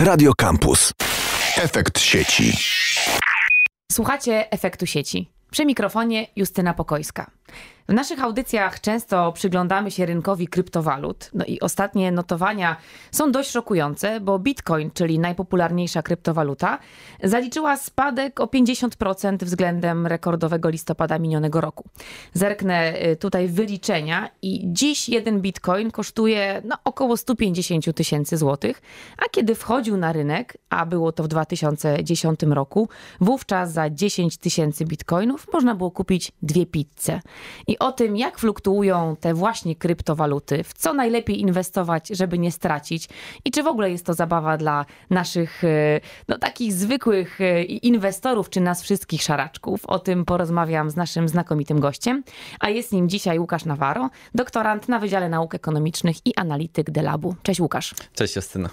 Radio Campus. Efekt sieci. Słuchacie efektu sieci. Przy mikrofonie Justyna Pokojska. W naszych audycjach często przyglądamy się rynkowi kryptowalut. No i ostatnie notowania są dość szokujące, bo Bitcoin, czyli najpopularniejsza kryptowaluta, zaliczyła spadek o 50% względem rekordowego listopada minionego roku. Zerknę y, tutaj wyliczenia i dziś jeden Bitcoin kosztuje no, około 150 tysięcy złotych, a kiedy wchodził na rynek, a było to w 2010 roku, wówczas za 10 tysięcy bitcoinów można było kupić dwie pizze. I o tym, jak fluktuują te właśnie kryptowaluty, w co najlepiej inwestować, żeby nie stracić i czy w ogóle jest to zabawa dla naszych e, no, takich zwykłych e, inwestorów, czy nas wszystkich szaraczków. O tym porozmawiam z naszym znakomitym gościem, a jest nim dzisiaj Łukasz Nawaro, doktorant na Wydziale Nauk Ekonomicznych i analityk Delabu. Cześć Łukasz. Cześć Justyna.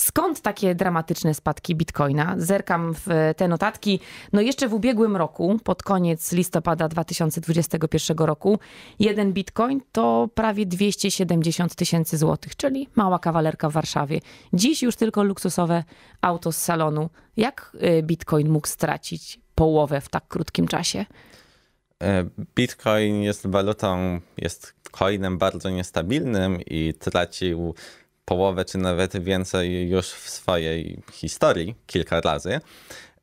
Skąd takie dramatyczne spadki bitcoina? Zerkam w te notatki. No jeszcze w ubiegłym roku, pod koniec listopada 2021 roku, jeden bitcoin to prawie 270 tysięcy złotych, czyli mała kawalerka w Warszawie. Dziś już tylko luksusowe auto z salonu. Jak y, bitcoin mógł stracić połowę w tak krótkim czasie? E, bitcoin jest walutą, jest coinem bardzo niestabilnym i tracił połowę czy nawet więcej już w swojej historii kilka razy.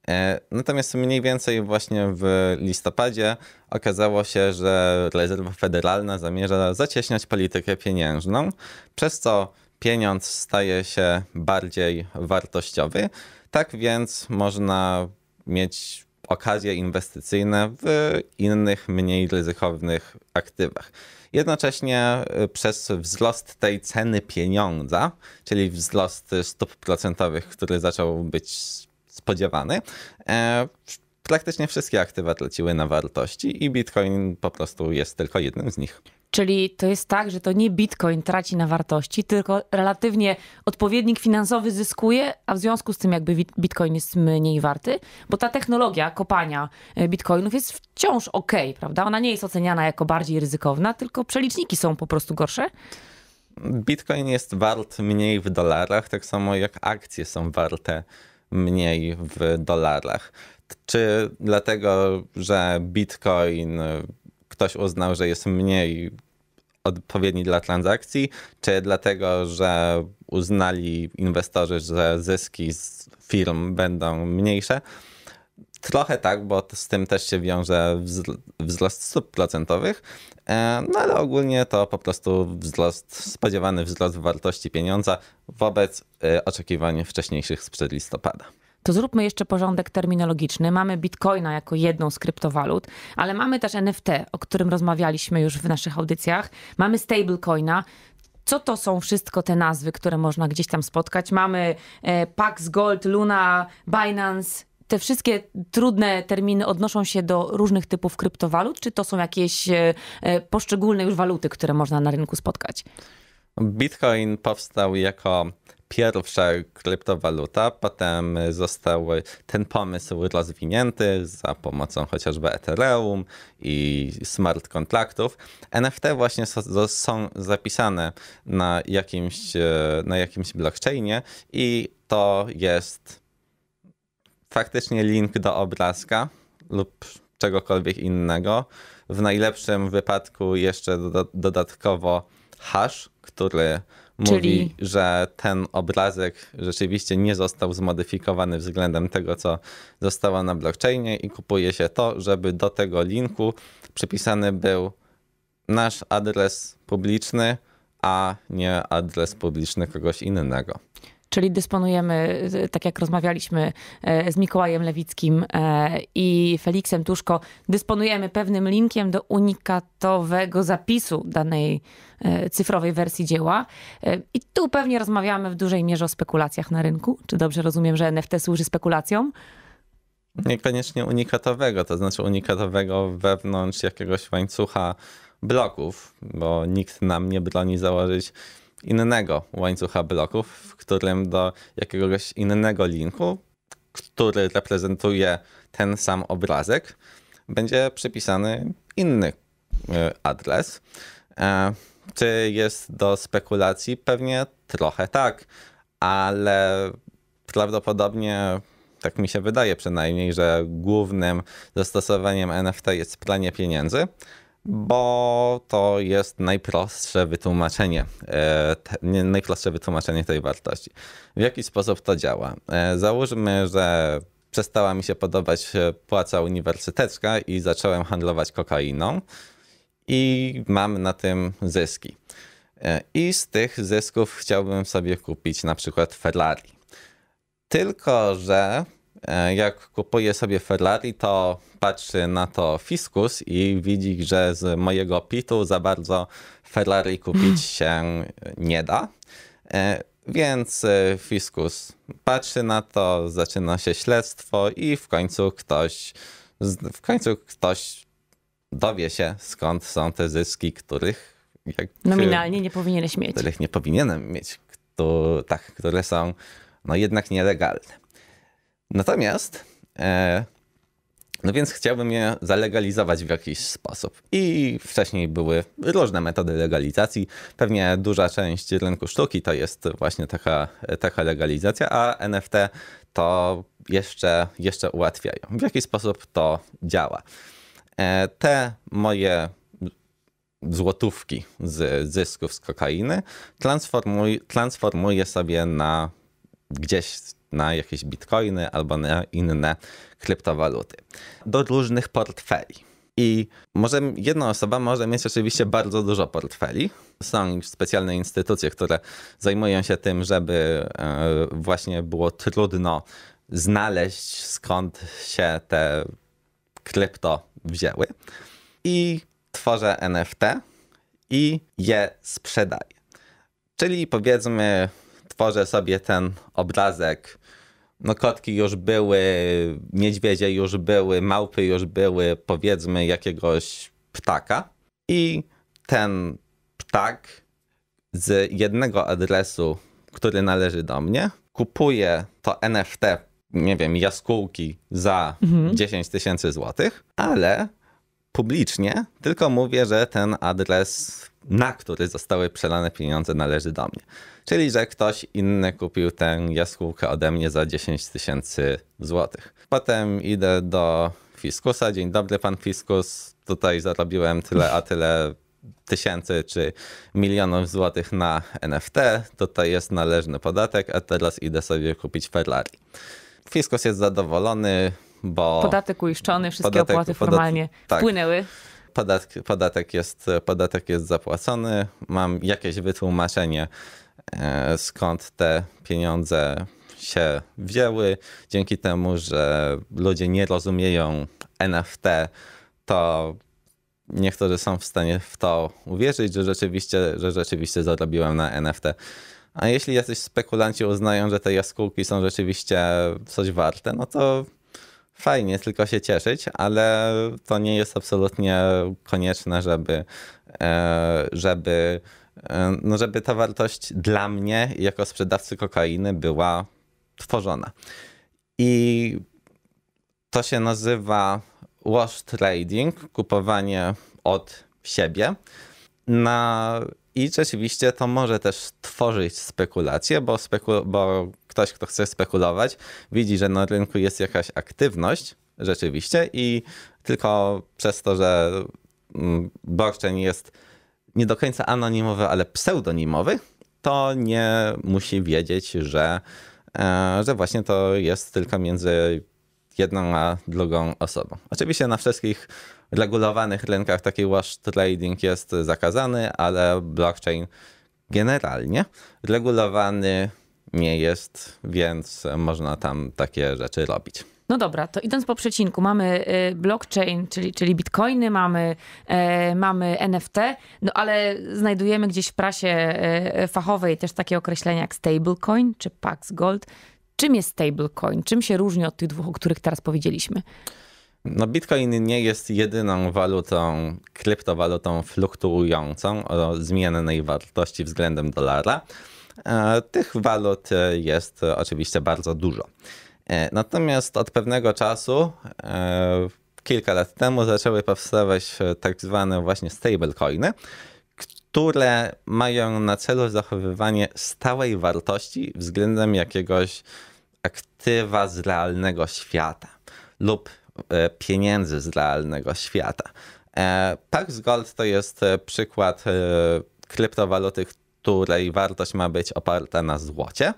E, natomiast mniej więcej właśnie w listopadzie okazało się, że Rezerwa Federalna zamierza zacieśniać politykę pieniężną, przez co pieniądz staje się bardziej wartościowy. Tak więc można mieć okazje inwestycyjne w innych, mniej ryzykownych aktywach. Jednocześnie y, przez wzrost tej ceny pieniądza, czyli wzrost y, stóp procentowych, który zaczął być spodziewany, e, praktycznie wszystkie aktywa traciły na wartości i Bitcoin po prostu jest tylko jednym z nich. Czyli to jest tak, że to nie bitcoin traci na wartości, tylko relatywnie odpowiednik finansowy zyskuje, a w związku z tym jakby bitcoin jest mniej warty, bo ta technologia kopania e, bitcoinów jest wciąż ok, prawda? Ona nie jest oceniana jako bardziej ryzykowna, tylko przeliczniki są po prostu gorsze. Bitcoin jest wart mniej w dolarach, tak samo jak akcje są warte mniej w dolarach. Czy dlatego, że Bitcoin e, ktoś uznał, że jest mniej odpowiedni dla transakcji, czy dlatego, że uznali inwestorzy, że zyski z firm będą mniejsze? Trochę tak, bo z tym też się wiąże wzrost stóp procentowych, e, no ale ogólnie to po prostu wzrost, spodziewany wzrost wartości pieniądza wobec e, oczekiwań wcześniejszych sprzed listopada to zróbmy jeszcze porządek terminologiczny. Mamy bitcoina jako jedną z kryptowalut, ale mamy też NFT, o którym rozmawialiśmy już w naszych audycjach. Mamy stablecoina. Co to są wszystko te nazwy, które można gdzieś tam spotkać? Mamy e, Pax Gold, Luna, Binance. Te wszystkie trudne terminy odnoszą się do różnych typów kryptowalut, czy to są jakieś e, e, poszczególne już waluty, które można na rynku spotkać? Bitcoin powstał jako pierwsza kryptowaluta, potem został ten pomysł rozwinięty za pomocą chociażby Ethereum i smart kontraktów. NFT właśnie są zapisane na jakimś, e, na jakimś blockchainie i to jest faktycznie link do obrazka lub czegokolwiek innego. W najlepszym wypadku jeszcze dodatkowo hash, który Czyli... mówi, że ten obrazek rzeczywiście nie został zmodyfikowany względem tego, co zostało na blockchainie i kupuje się to, żeby do tego linku przypisany był nasz adres publiczny, a nie adres publiczny kogoś innego czyli dysponujemy, tak jak rozmawialiśmy e, z Mikołajem Lewickim e, i Feliksem Tuszko, dysponujemy pewnym linkiem do unikatowego zapisu danej e, cyfrowej wersji dzieła. I tu pewnie rozmawiamy w dużej mierze o spekulacjach na rynku. Czy dobrze rozumiem, że NFT służy spekulacjom? Niekoniecznie unikatowego, to znaczy unikatowego wewnątrz jakiegoś łańcucha bloków, bo nikt nam nie broni założyć innego łańcucha bloków, w którym do jakiegoś innego linku, który reprezentuje ten sam obrazek, będzie przypisany inny e, adres. E, czy jest do spekulacji? Pewnie trochę tak, ale prawdopodobnie, tak mi się wydaje przynajmniej, że głównym zastosowaniem NFT jest pranie pieniędzy bo to jest najprostsze wytłumaczenie, e, najprostsze wytłumaczenie tej wartości. W jaki sposób to działa? E, załóżmy, że przestała mi się podobać e, płaca uniwersytecka i zacząłem handlować kokainą i mam na tym zyski. I z tych zysków chciałbym sobie kupić na przykład Ferrari. Tylko, że E, jak kupuje sobie Ferrari, to patrzy na to fiskus i widzi, że z mojego pitu za bardzo Ferrari kupić hmm. się nie da. E, więc e, fiskus patrzy na to, zaczyna się śledztwo i w końcu ktoś, w końcu ktoś dowie się, skąd są te zyski, których jak, nominalnie nie powinieneś mieć. Których nie powinienem mieć, kto, tak, które są no jednak nielegalne. Natomiast, e, no więc chciałbym je zalegalizować w jakiś sposób. I wcześniej były różne metody legalizacji. Pewnie duża część rynku sztuki to jest właśnie taka, taka legalizacja, a NFT to jeszcze, jeszcze ułatwiają. W jaki sposób to działa? E, te moje złotówki z zysków z kokainy transformuj, transformuję sobie na gdzieś na jakieś bitcoiny albo na inne kryptowaluty, do różnych portfeli. I może jedna osoba może mieć oczywiście bardzo dużo portfeli. Są specjalne instytucje, które zajmują się tym, żeby e, właśnie było trudno znaleźć skąd się te krypto wzięły. I tworzę NFT i je sprzedaję. Czyli powiedzmy, tworzę sobie ten obrazek. No kotki już były, niedźwiedzie już były, małpy już były, powiedzmy jakiegoś ptaka. I ten ptak z jednego adresu, który należy do mnie, kupuje to NFT, nie wiem, jaskółki za mhm. 10 tysięcy złotych, ale publicznie, tylko mówię, że ten adres, na który zostały przelane pieniądze, należy do mnie. Czyli, że ktoś inny kupił tę jaskółkę ode mnie za 10 tysięcy złotych. Potem idę do Fiskusa. Dzień dobry, pan Fiskus. Tutaj zarobiłem tyle, a tyle tysięcy czy milionów złotych na NFT. Tutaj jest należny podatek, a teraz idę sobie kupić Ferrari. Fiskus jest zadowolony, bo... Podatek uiszczony, wszystkie podatek, opłaty formalnie tak. wpłynęły. tak. podatek, jest, podatek jest zapłacony, mam jakieś wytłumaczenie, e, skąd te pieniądze się wzięły. Dzięki temu, że ludzie nie rozumieją NFT, to niektórzy są w stanie w to uwierzyć, że rzeczywiście, że rzeczywiście zarobiłem na NFT. A jeśli jacyś spekulanci uznają, że te jaskółki są rzeczywiście coś warte, no to fajnie, tylko się cieszyć, ale to nie jest absolutnie konieczne, żeby, e, żeby, e, no żeby ta wartość dla mnie jako sprzedawcy kokainy była tworzona. I to się nazywa wash trading, kupowanie od siebie. Na... I rzeczywiście to może też tworzyć spekulacje, bo, spekul bo ktoś, kto chce spekulować, widzi, że na rynku jest jakaś aktywność rzeczywiście i tylko przez to, że mm, blockchain jest nie do końca anonimowy, ale pseudonimowy, to nie musi wiedzieć, że, e, że właśnie to jest tylko między jedną a drugą osobą. Oczywiście na wszystkich regulowanych rynkach taki wash trading jest zakazany, ale blockchain generalnie regulowany nie jest, więc można tam takie rzeczy robić. No dobra, to idąc po przecinku, mamy y, blockchain, czyli, czyli bitcoiny, mamy, e, mamy NFT, no ale znajdujemy gdzieś w prasie e, fachowej też takie określenia jak stablecoin czy Pax Gold. Czym jest stablecoin? Czym się różni od tych dwóch, o których teraz powiedzieliśmy? No Bitcoin nie jest jedyną walutą, kryptowalutą fluktuującą o zmiennej wartości względem dolara. E, tych walut e, jest oczywiście bardzo dużo. E, natomiast od pewnego czasu, kilka lat temu, zaczęły powstawać tak zwane właśnie stablecoiny, które mają na celu zachowywanie stałej wartości względem jakiegoś aktywa z realnego świata lub pieniędzy z realnego świata. Pax Gold to jest przykład kryptowaluty, której wartość ma być oparta na złocie,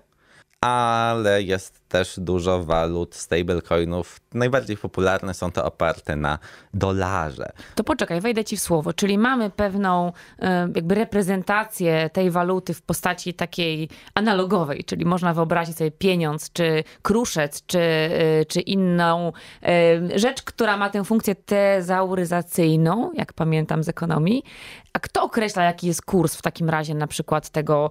ale jest też dużo walut, stablecoinów. Najbardziej popularne są te oparte na dolarze. To poczekaj, wejdę ci w słowo. Czyli mamy pewną e, jakby reprezentację tej waluty w postaci takiej analogowej, czyli można wyobrazić sobie pieniądz, czy kruszec, czy, e, czy inną e, rzecz, która ma tę funkcję tezauryzacyjną, jak pamiętam z ekonomii. A kto określa, jaki jest kurs w takim razie na przykład tego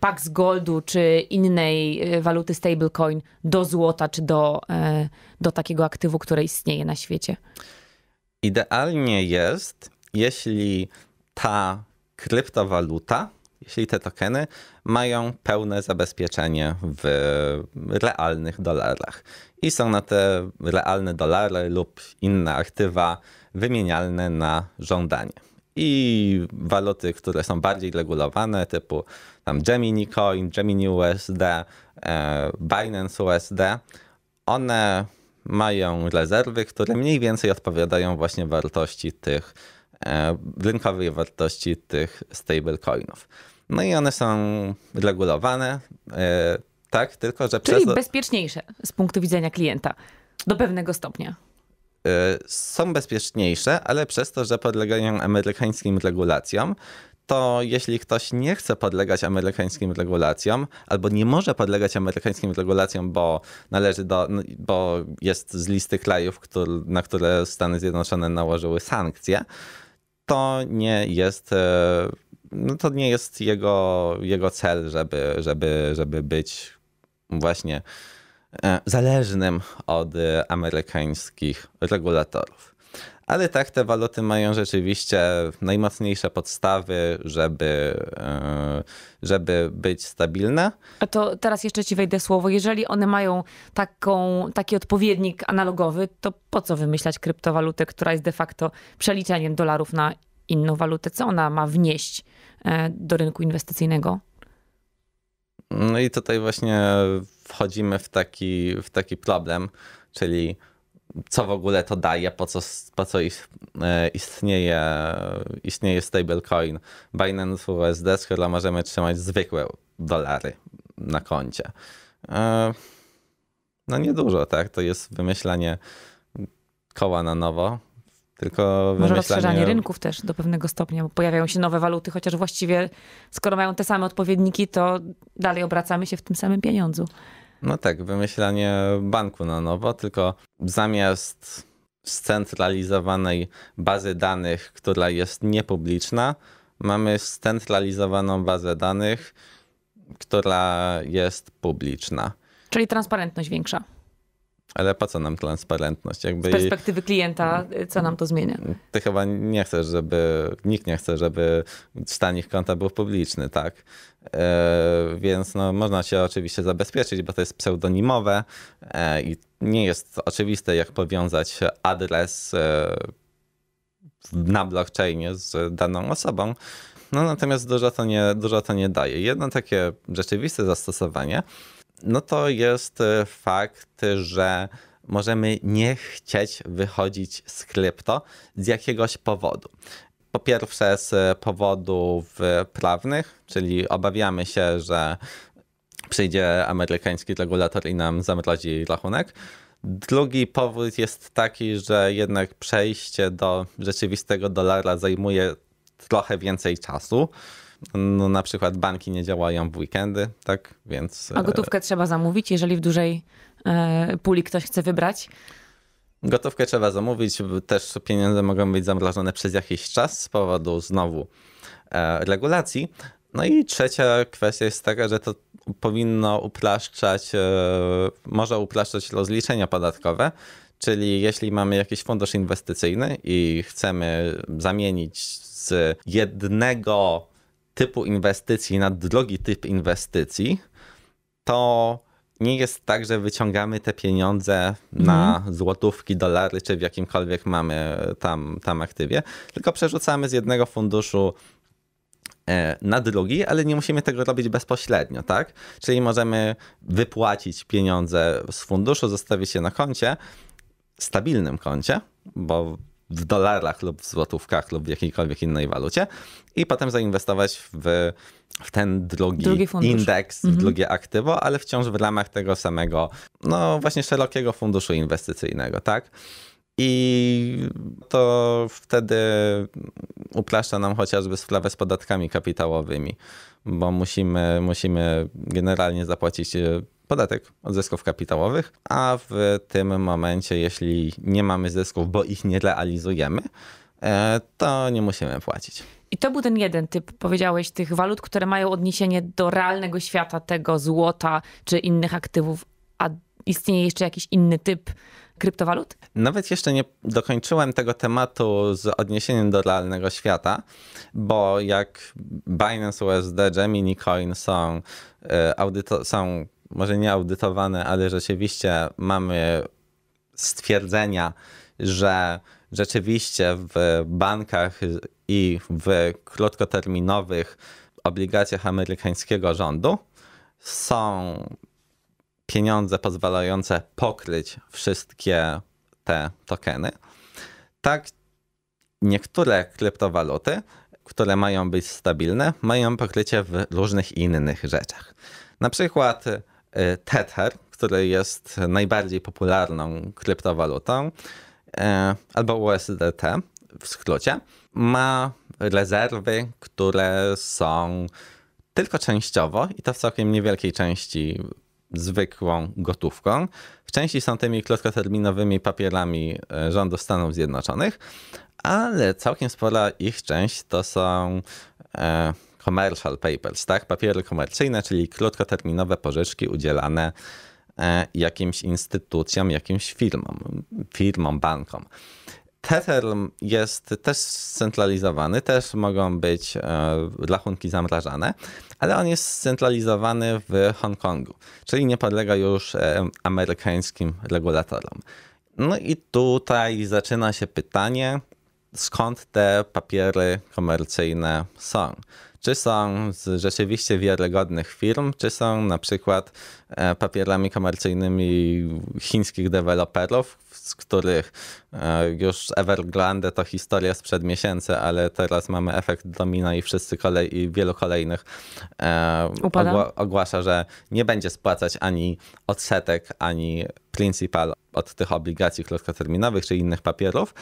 Pax Goldu, czy innej waluty stablecoin? do złota czy do, e, do takiego aktywu, które istnieje na świecie? Idealnie jest, jeśli ta kryptowaluta, jeśli te tokeny mają pełne zabezpieczenie w realnych dolarach i są na te realne dolary lub inne aktywa wymienialne na żądanie. I waluty, które są bardziej regulowane, typu tam Gemini Coin, Gemini USD, e, Binance USD, one mają rezerwy, które mniej więcej odpowiadają właśnie wartości tych, e, rynkowej wartości tych stablecoinów. No i one są regulowane, e, tak, tylko że Czyli bezpieczniejsze z punktu widzenia klienta do pewnego stopnia są bezpieczniejsze, ale przez to, że podlegają amerykańskim regulacjom, to jeśli ktoś nie chce podlegać amerykańskim regulacjom, albo nie może podlegać amerykańskim regulacjom, bo należy do, bo jest z listy krajów, który, na które Stany Zjednoczone nałożyły sankcje, to nie jest e, no to nie jest jego, jego cel, żeby, żeby, żeby być właśnie e, zależnym od e, amerykańskich regulatorów. Ale tak, te waluty mają rzeczywiście najmocniejsze podstawy, żeby, e, żeby być stabilne. A to teraz jeszcze ci wejdę słowo. Jeżeli one mają taką, taki odpowiednik analogowy, to po co wymyślać kryptowalutę, która jest de facto przeliczeniem dolarów na inną walutę? Co ona ma wnieść e, do rynku inwestycyjnego? No i tutaj właśnie wchodzimy w taki, w taki problem, czyli co w ogóle to daje, po co, po co e, istnieje, istnieje stablecoin Binance USD, skoro możemy trzymać zwykłe dolary na koncie. E, no niedużo, tak? To jest wymyślanie koła na nowo, tylko Może rozszerzanie rynków też do pewnego stopnia, bo pojawiają się nowe waluty, chociaż właściwie skoro mają te same odpowiedniki, to dalej obracamy się w tym samym pieniądzu. No tak, wymyślanie banku na nowo, tylko zamiast scentralizowanej bazy danych, która jest niepubliczna, mamy scentralizowaną bazę danych, która jest publiczna. Czyli transparentność większa. Ale po co nam transparentność? Jakby Z perspektywy klienta, co nam to zmienia? Ty chyba nie chcesz, żeby, nikt nie chce, żeby stan ich konta był publiczny, tak? E, więc no, można się oczywiście zabezpieczyć, bo to jest pseudonimowe e, i nie jest oczywiste, jak powiązać adres yy, na blockchainie z daną osobą. No natomiast dużo to nie, dużo to nie daje. Jedno takie rzeczywiste zastosowanie no to jest y, fakt, że możemy nie chcieć wychodzić z krypto z jakiegoś powodu. Po pierwsze, z y, powodów y, prawnych, czyli obawiamy się, że przyjdzie amerykański regulator i nam zamrozi rachunek. Drugi powód jest taki, że jednak przejście do rzeczywistego dolara zajmuje trochę więcej czasu. No, na przykład banki nie działają w weekendy, tak więc. A e, gotówkę trzeba zamówić, jeżeli w dużej e, puli ktoś chce wybrać? Gotówkę trzeba zamówić, też pieniądze mogą być zamrożone przez jakiś czas z powodu znowu e, regulacji. No i trzecia kwestia jest taka, że to powinno upraszczać, może upraszczać rozliczenia podatkowe, czyli jeśli mamy jakiś fundusz inwestycyjny i chcemy zamienić z jednego typu inwestycji na drogi typ inwestycji, to nie jest tak, że wyciągamy te pieniądze na mhm. złotówki, dolary, czy w jakimkolwiek mamy tam, tam aktywie, tylko przerzucamy z jednego funduszu e, na drugi, ale nie musimy tego robić bezpośrednio, tak? Czyli możemy wypłacić pieniądze z funduszu, zostawić je na koncie, stabilnym koncie, bo w dolarach lub w złotówkach lub w jakiejkolwiek innej walucie i potem zainwestować w, w ten drugi, drugi indeks, mhm. w drugie aktywo, ale wciąż w ramach tego samego, no właśnie szerokiego funduszu inwestycyjnego, tak? I to wtedy upraszcza nam chociażby sprawę z podatkami kapitałowymi, bo musimy, musimy generalnie zapłacić e, podatek od zysków kapitałowych, a w tym momencie, jeśli nie mamy zysków, bo ich nie realizujemy, e, to nie musimy płacić. I to był ten jeden typ, powiedziałeś, tych walut, które mają odniesienie do realnego świata tego złota czy innych aktywów. A istnieje jeszcze jakiś inny typ kryptowalut? Nawet jeszcze nie dokończyłem tego tematu z odniesieniem do realnego świata, bo jak Binance USD, Gemini Coin są, e, audyto- są może nie audytowane, ale rzeczywiście mamy stwierdzenia, że rzeczywiście w bankach i w krótkoterminowych obligacjach amerykańskiego rządu są pieniądze pozwalające pokryć wszystkie te tokeny. Tak, niektóre kryptowaluty, które mają być stabilne, mają pokrycie w różnych innych rzeczach. Na przykład E, Tether, który jest najbardziej popularną kryptowalutą, e, albo USDT w skrócie, ma rezerwy, które są tylko częściowo i to w całkiem niewielkiej części zwykłą gotówką. W części są tymi krótkoterminowymi papierami e, rządu Stanów Zjednoczonych, ale całkiem spora ich część to są e, commercial papers, tak? papiery komercyjne, czyli krótkoterminowe pożyczki udzielane e, jakimś instytucjom, jakimś firmom, firmom, bankom. Tether jest też scentralizowany, też mogą być rachunki e, zamrażane, ale on jest scentralizowany w Hongkongu, czyli nie podlega już e, amerykańskim regulatorom. No i tutaj zaczyna się pytanie, skąd te papiery komercyjne są czy są z rzeczywiście wiarygodnych firm, czy są na przykład e, papierami komercyjnymi chińskich deweloperów, z których e, już Evergrande to historia sprzed miesięcy, ale teraz mamy efekt domina i wszyscy kolej, i wielu kolejnych e, ogła ogłasza, że nie będzie spłacać ani odsetek, ani principal od tych obligacji krótkoterminowych czy innych papierów.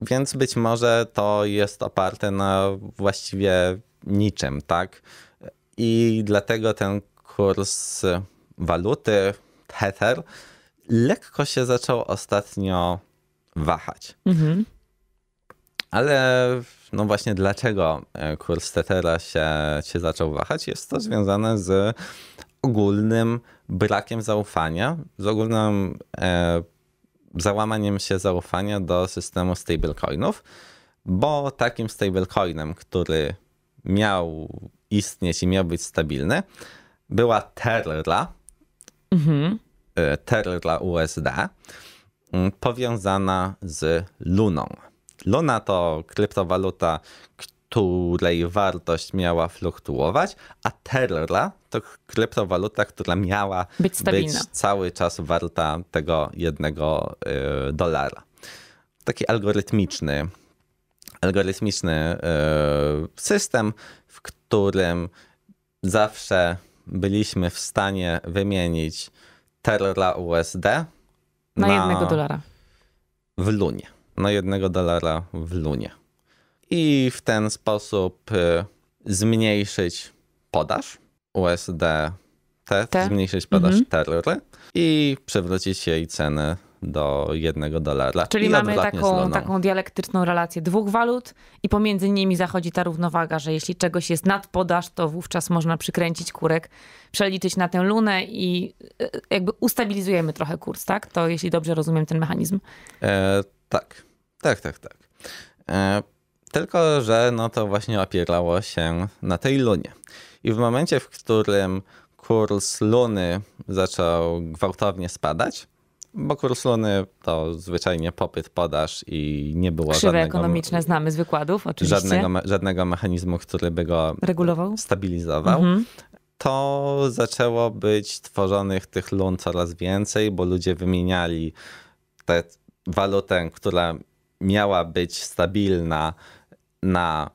Więc być może to jest oparte na właściwie niczym, tak? I dlatego ten kurs waluty, Tether, lekko się zaczął ostatnio wahać. Mhm. Ale no właśnie dlaczego e, kurs Tethera się, się zaczął wahać? Jest to związane z ogólnym brakiem zaufania, z ogólnym e, załamaniem się zaufania do systemu stablecoinów, bo takim stablecoinem, który miał istnieć i miał być stabilny, była Terra, mhm. Y, Terra USD, y, powiązana z Luną. Luna to kryptowaluta, której wartość miała fluktuować, a Terra to kryptowaluta, która miała być, być cały czas warta tego jednego y, dolara. Taki algorytmiczny, algorytmiczny y, system, w którym zawsze byliśmy w stanie wymienić Terra USD na, na jednego dolara. W lunie. Na jednego dolara w lunie i w ten sposób y, zmniejszyć podaż USD T, T? zmniejszyć podaż mhm. i przywrócić jej cenę do jednego dolara. Czyli mamy taką, taką dialektyczną relację dwóch walut i pomiędzy nimi zachodzi ta równowaga, że jeśli czegoś jest nadpodaż, to wówczas można przykręcić kurek, przeliczyć na tę lunę i y, y, jakby ustabilizujemy trochę kurs, tak? To jeśli dobrze rozumiem ten mechanizm. E, tak, tak, tak, tak. E, tylko, że no to właśnie opierało się na tej lunie. I w momencie, w którym kurs luny zaczął gwałtownie spadać, bo kurs luny to zwyczajnie popyt, podaż i nie było Krzywe żadnego... ekonomiczne znamy z wykładów, oczywiście. Żadnego, żadnego mechanizmu, który by go regulował, stabilizował. Mhm. To zaczęło być tworzonych tych lun coraz więcej, bo ludzie wymieniali tę walutę, która miała być stabilna na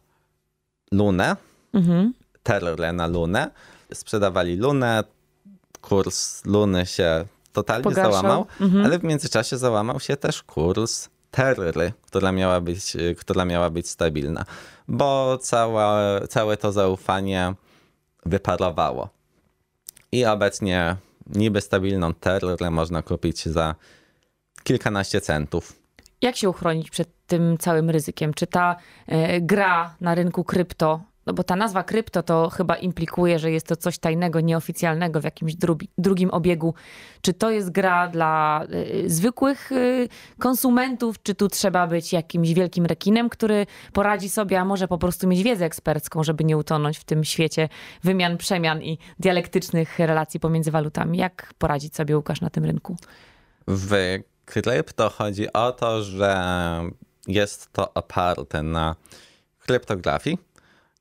Lunę, mhm. Terrorę na Lunę, sprzedawali Lunę, kurs Luny się totalnie Pogarszał. załamał, mhm. ale w międzyczasie załamał się też kurs terrory, która miała być, która miała być stabilna, bo cała, całe to zaufanie wyparowało. I obecnie niby stabilną terrorę można kupić za kilkanaście centów. Jak się uchronić przed tym całym ryzykiem? Czy ta e, gra na rynku krypto, no bo ta nazwa krypto to chyba implikuje, że jest to coś tajnego, nieoficjalnego w jakimś drugim obiegu. Czy to jest gra dla e, zwykłych e, konsumentów, czy tu trzeba być jakimś wielkim rekinem, który poradzi sobie, a może po prostu mieć wiedzę ekspercką, żeby nie utonąć w tym świecie wymian, przemian i dialektycznych relacji pomiędzy walutami? Jak poradzić sobie Łukasz na tym rynku? W krypto chodzi o to, że jest to oparte na kryptografii,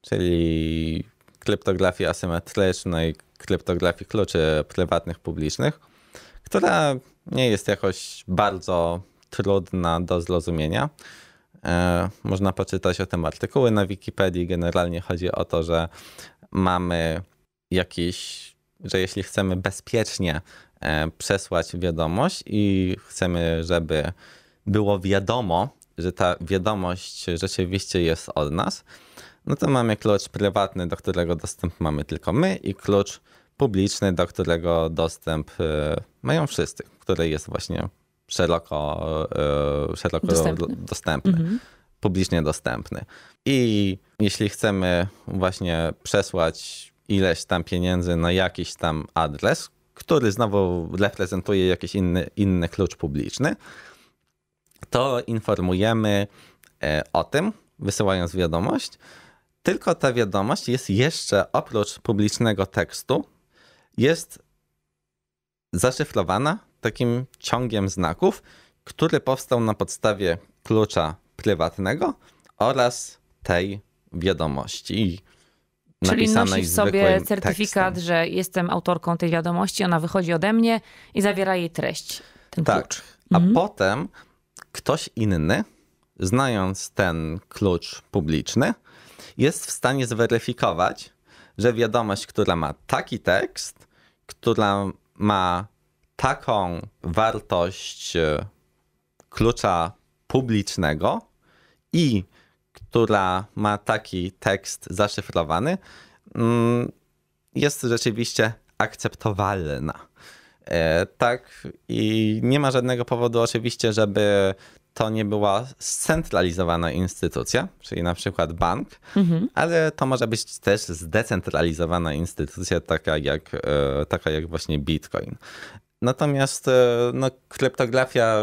czyli kryptografii asymetrycznej, kryptografii kluczy prywatnych, publicznych, która nie jest jakoś bardzo trudna do zrozumienia. E, można poczytać o tym artykuły na Wikipedii. Generalnie chodzi o to, że mamy jakiś, że jeśli chcemy bezpiecznie E, przesłać wiadomość i chcemy, żeby było wiadomo, że ta wiadomość rzeczywiście jest od nas, no to mamy klucz prywatny, do którego dostęp mamy tylko my i klucz publiczny, do którego dostęp e, mają wszyscy, który jest właśnie szeroko, e, szeroko dostępny, dostępny mhm. publicznie dostępny. I jeśli chcemy właśnie przesłać ileś tam pieniędzy na jakiś tam adres, który znowu reprezentuje jakiś inny, inny klucz publiczny, to informujemy e, o tym, wysyłając wiadomość. Tylko ta wiadomość jest jeszcze oprócz publicznego tekstu, jest zaszyfrowana takim ciągiem znaków, który powstał na podstawie klucza prywatnego oraz tej wiadomości. Czyli nosisz sobie certyfikat, tekstem. że jestem autorką tej wiadomości, ona wychodzi ode mnie i zawiera jej treść, ten tak. klucz. A mhm. potem ktoś inny, znając ten klucz publiczny, jest w stanie zweryfikować, że wiadomość, która ma taki tekst, która ma taką wartość e, klucza publicznego i która ma taki tekst zaszyfrowany, mm, jest rzeczywiście akceptowalna. E, tak, i nie ma żadnego powodu, oczywiście, żeby to nie była scentralizowana instytucja, czyli na przykład bank, mhm. ale to może być też zdecentralizowana instytucja, taka jak, e, taka jak właśnie Bitcoin. Natomiast e, no, kryptografia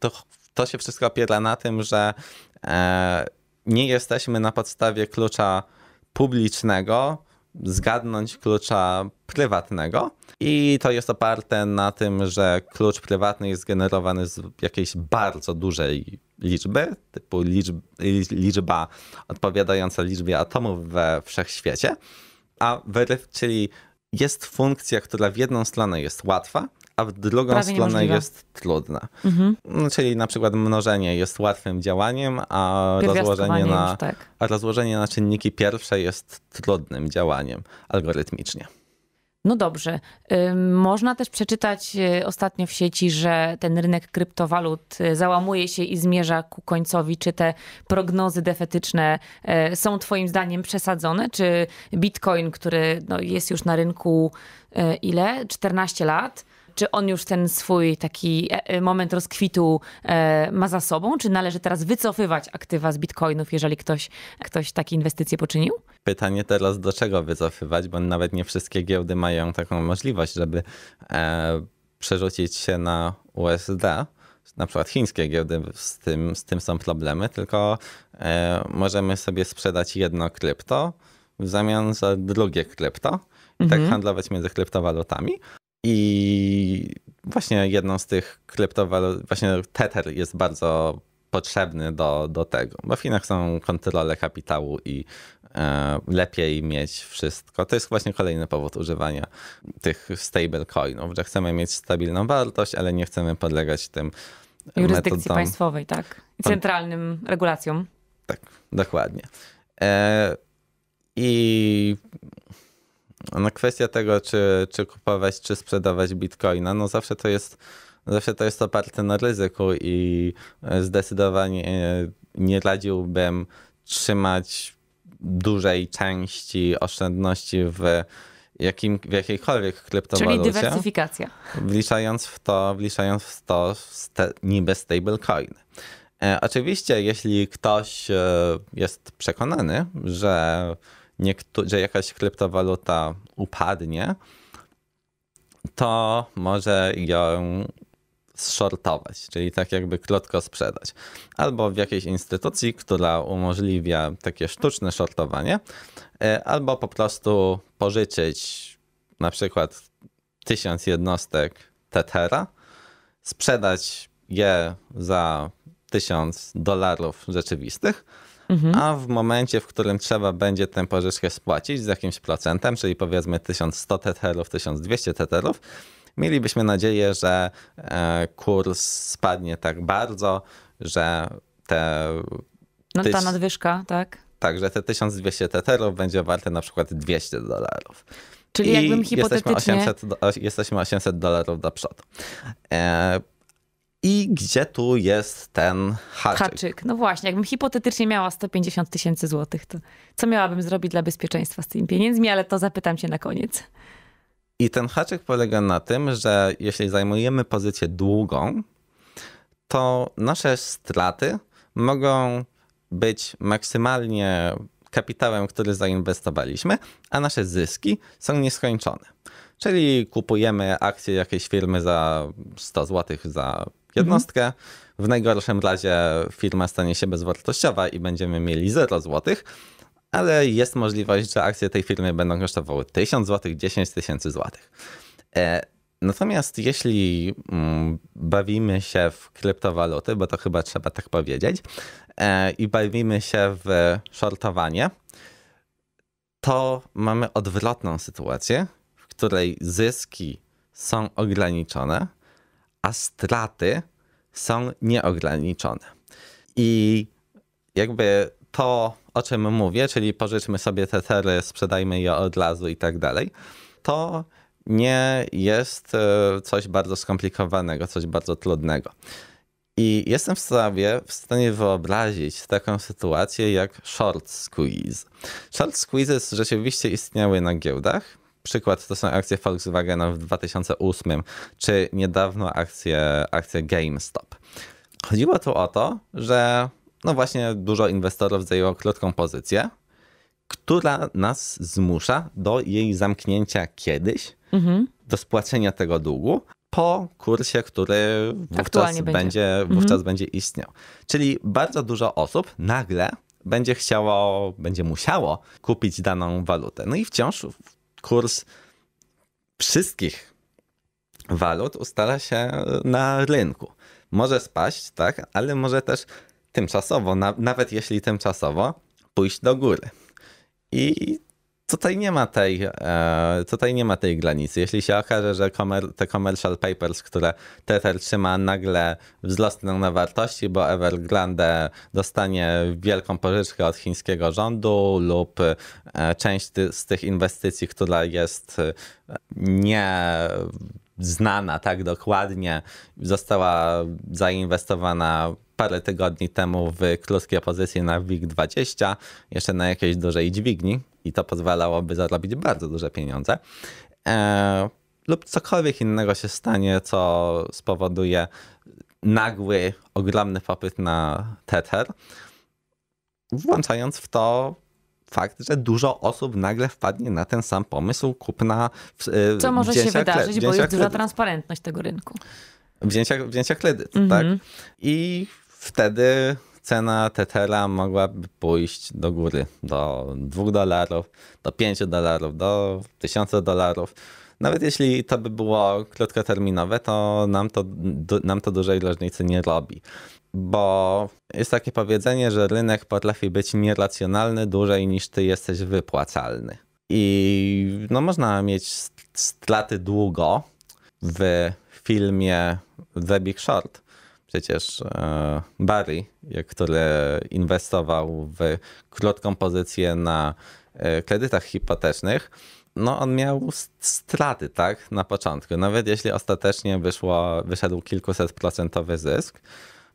to, to się wszystko opiera na tym, że nie jesteśmy na podstawie klucza publicznego zgadnąć klucza prywatnego. I to jest oparte na tym, że klucz prywatny jest generowany z jakiejś bardzo dużej liczby, typu liczba odpowiadająca liczbie atomów we wszechświecie. A weryf, czyli jest funkcja, która w jedną stronę jest łatwa, a drugą Prawie stronę niemożliwe. jest trudna. Mhm. No, czyli na przykład mnożenie jest łatwym działaniem, a rozłożenie, na, już, tak. a rozłożenie na czynniki pierwsze jest trudnym działaniem algorytmicznie. No dobrze. Można też przeczytać y, ostatnio w sieci, że ten rynek kryptowalut y, załamuje się i zmierza ku końcowi. Czy te prognozy defetyczne e, są Twoim zdaniem przesadzone? Czy Bitcoin, który no, jest już na rynku e, ile? 14 lat, czy on już ten swój taki e, e, moment rozkwitu e, ma za sobą? Czy należy teraz wycofywać aktywa z bitcoinów, jeżeli ktoś, ktoś takie inwestycje poczynił? Pytanie teraz, do czego wycofywać, bo nawet nie wszystkie giełdy mają taką możliwość, żeby e, przerzucić się na USD na przykład chińskie giełdy z tym, z tym są problemy, tylko e, możemy sobie sprzedać jedno krypto w zamian za drugie krypto i tak mhm. handlować między kryptowalutami, i właśnie jedną z tych kryptowalut, właśnie Tether jest bardzo potrzebny do, do tego, bo w Chinach są kontrole kapitału i e, lepiej mieć wszystko. To jest właśnie kolejny powód używania tych stablecoinów, że chcemy mieć stabilną wartość, ale nie chcemy podlegać tym jurysdykcji metodom. państwowej, tak, centralnym regulacjom. Tak, dokładnie. E, i no kwestia tego, czy, czy kupować, czy sprzedawać bitcoina, no zawsze to jest, zawsze to jest oparte na ryzyku i e, zdecydowanie e, nie radziłbym trzymać dużej części oszczędności w, jakim, w jakiejkolwiek kryptowalucie. Czyli dywersyfikacja. Wliczając w to, wliczając w to sta, niby stablecoin. E, oczywiście, jeśli ktoś e, jest przekonany, że że jakaś kryptowaluta upadnie, to może ją shortować, czyli tak jakby krótko sprzedać. Albo w jakiejś instytucji, która umożliwia takie sztuczne shortowanie, e, albo po prostu pożyczyć na przykład tysiąc jednostek Tethera, sprzedać je za tysiąc dolarów rzeczywistych, mhm. a w momencie, w którym trzeba będzie tę pożyczkę spłacić z jakimś procentem, czyli powiedzmy 1100 teterów, 1200 teterów, mielibyśmy nadzieję, że e, kurs spadnie tak bardzo, że te. No ta nadwyżka, tak? Tak, że te 1200 teterów będzie warte na przykład 200 dolarów. Czyli I jakbym hipotetycznie... Jesteśmy 800, jesteśmy 800 dolarów do przodu. E, i gdzie tu jest ten haczyk? Haczyk. No właśnie, jakbym hipotetycznie miała 150 tysięcy złotych, to co miałabym zrobić dla bezpieczeństwa z tymi pieniędzmi, ale to zapytam cię na koniec. I ten haczyk polega na tym, że jeśli zajmujemy pozycję długą, to nasze straty mogą być maksymalnie kapitałem, który zainwestowaliśmy, a nasze zyski są nieskończone. Czyli kupujemy akcje jakiejś firmy za 100 zł, za jednostkę. W najgorszym razie firma stanie się bezwartościowa i będziemy mieli 0 złotych ale jest możliwość, że akcje tej firmy będą kosztowały 1000 zł, 10 tysięcy złotych. E, natomiast jeśli mm, bawimy się w kryptowaluty, bo to chyba trzeba tak powiedzieć, e, i bawimy się w shortowanie, to mamy odwrotną sytuację, w której zyski są ograniczone, a straty są nieograniczone. I jakby to, o czym mówię, czyli pożyczmy sobie te tery, sprzedajmy je od razu i tak dalej, to nie jest e, coś bardzo skomplikowanego, coś bardzo trudnego. I jestem w stanie, w stanie wyobrazić taką sytuację jak short squeeze. Short squeezes rzeczywiście istniały na giełdach Przykład to są akcje Volkswagena w 2008, czy niedawno akcje, akcje GameStop. Chodziło tu o to, że no właśnie dużo inwestorów zajęło krótką pozycję, która nas zmusza do jej zamknięcia kiedyś, mhm. do spłacenia tego długu po kursie, który wówczas, będzie. będzie. Mhm. wówczas mhm. będzie istniał. Czyli bardzo dużo osób nagle będzie chciało, będzie musiało kupić daną walutę. No i wciąż kurs wszystkich walut ustala się na rynku. Może spaść, tak, ale może też tymczasowo, na, nawet jeśli tymczasowo, pójść do góry. I Tutaj nie ma tej, e, tutaj nie ma tej granicy. Jeśli się okaże, że te commercial papers, które Tether trzyma, nagle wzrosną na wartości, bo Evergrande dostanie wielką pożyczkę od chińskiego rządu lub e, część z tych inwestycji, która jest e, nie znana tak dokładnie, została zainwestowana parę tygodni temu w krótkie pozycje na WIG20, jeszcze na jakiejś dużej dźwigni, i to pozwalałoby zarobić bardzo duże pieniądze. E, lub cokolwiek innego się stanie, co spowoduje nagły, ogromny popyt na Tether, włączając w to fakt, że dużo osób nagle wpadnie na ten sam pomysł kupna. Yy, Co może się wydarzyć, bo jest duża transparentność tego rynku. Wzięcia, wzięcia kredyt, mm -hmm. tak? Mhm. I wtedy cena Tethera mogłaby pójść do góry, do 2 dolarów, do 5 dolarów, do 1000 dolarów. Nawet jeśli to by było krótkoterminowe, to nam to, nam to dużej różnicy nie robi. Bo jest takie powiedzenie, że rynek potrafi być nieracjonalny dłużej niż ty jesteś wypłacalny. I no, można mieć straty długo w filmie The Big Short, Przecież e, Barry, który inwestował w krótką pozycję na e, kredytach hipotecznych, no on miał straty, tak, na początku. Nawet jeśli ostatecznie wyszło, wyszedł procentowy zysk,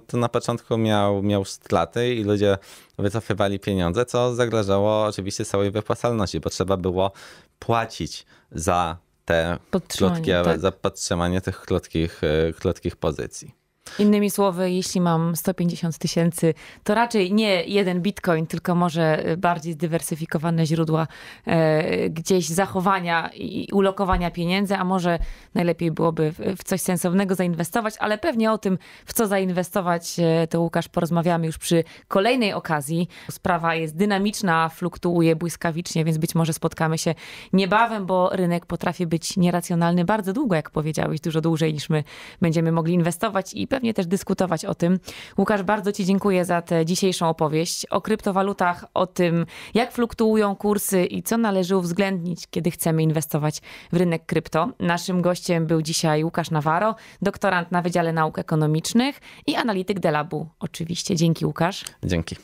to na początku miał, miał straty i ludzie wycofywali pieniądze, co zagrażało oczywiście całej wypłacalności, bo trzeba było płacić za te krótkie, tak. za podtrzymanie tych krótkich, e, krótkich pozycji. Innymi słowy, jeśli mam 150 tysięcy, to raczej nie jeden bitcoin, tylko może bardziej zdywersyfikowane źródła e, gdzieś zachowania i ulokowania pieniędzy, a może najlepiej byłoby w, coś sensownego zainwestować, ale pewnie o tym, w co zainwestować, e, to Łukasz porozmawiamy już przy kolejnej okazji. Sprawa jest dynamiczna, fluktuuje błyskawicznie, więc być może spotkamy się niebawem, bo rynek potrafi być nieracjonalny bardzo długo, jak powiedziałeś, dużo dłużej niż my będziemy mogli inwestować i pewnie pewnie też dyskutować o tym. Łukasz, bardzo Ci dziękuję za tę dzisiejszą opowieść o kryptowalutach, o tym, jak fluktuują kursy i co należy uwzględnić, kiedy chcemy inwestować w rynek krypto. Naszym gościem był dzisiaj Łukasz Nawaro, doktorant na Wydziale Nauk Ekonomicznych i analityk Delabu. Oczywiście. Dzięki, Łukasz. Dzięki.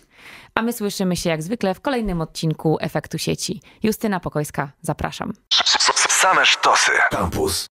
A my słyszymy się jak zwykle w kolejnym odcinku Efektu Sieci. Justyna Pokojska, zapraszam. Same sztosy. Campus.